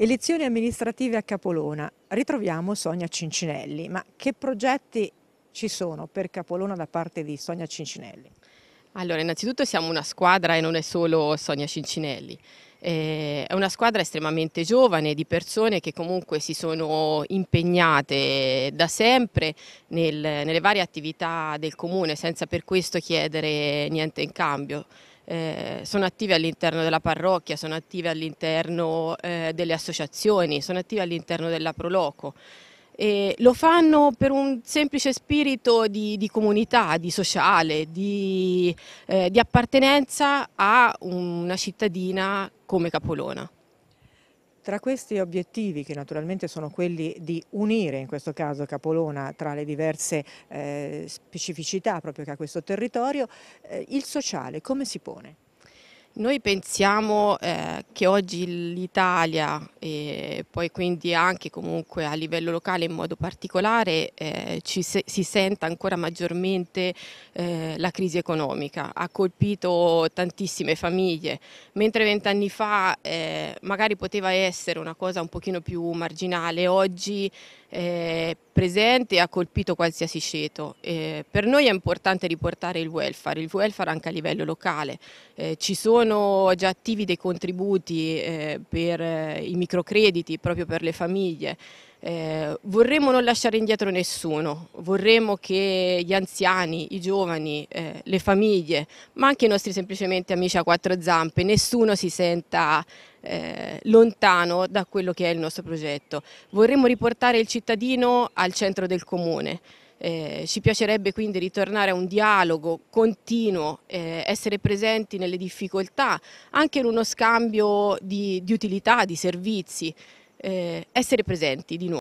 Elezioni amministrative a Capolona. Ritroviamo Sonia Cincinelli, ma che progetti ci sono per Capolona da parte di Sonia Cincinelli? Allora, innanzitutto siamo una squadra e non è solo Sonia Cincinelli. Eh, è una squadra estremamente giovane di persone che comunque si sono impegnate da sempre nel, nelle varie attività del comune senza per questo chiedere niente in cambio eh, sono attive all'interno della parrocchia, sono attive all'interno eh, delle associazioni, sono attive all'interno della Proloco. E lo fanno per un semplice spirito di, di comunità, di sociale, di, eh, di appartenenza a una cittadina come Capolona. Tra questi obiettivi, che naturalmente sono quelli di unire in questo caso Capolona tra le diverse eh, specificità proprio che ha questo territorio, eh, il sociale come si pone? Noi pensiamo eh, che oggi l'Italia e poi quindi anche comunque a livello locale in modo particolare eh, se si senta ancora maggiormente eh, la crisi economica, ha colpito tantissime famiglie, mentre vent'anni fa eh, magari poteva essere una cosa un pochino più marginale, oggi eh, presente e ha colpito qualsiasi ceto. Eh, per noi è importante riportare il welfare, il welfare anche a livello locale. Eh, ci sono già attivi dei contributi eh, per eh, i microcrediti proprio per le famiglie eh, vorremmo non lasciare indietro nessuno, vorremmo che gli anziani, i giovani, eh, le famiglie, ma anche i nostri semplicemente amici a quattro zampe, nessuno si senta eh, lontano da quello che è il nostro progetto. Vorremmo riportare il cittadino al centro del comune. Eh, ci piacerebbe quindi ritornare a un dialogo continuo, eh, essere presenti nelle difficoltà, anche in uno scambio di, di utilità, di servizi eh, essere presenti di nuovo.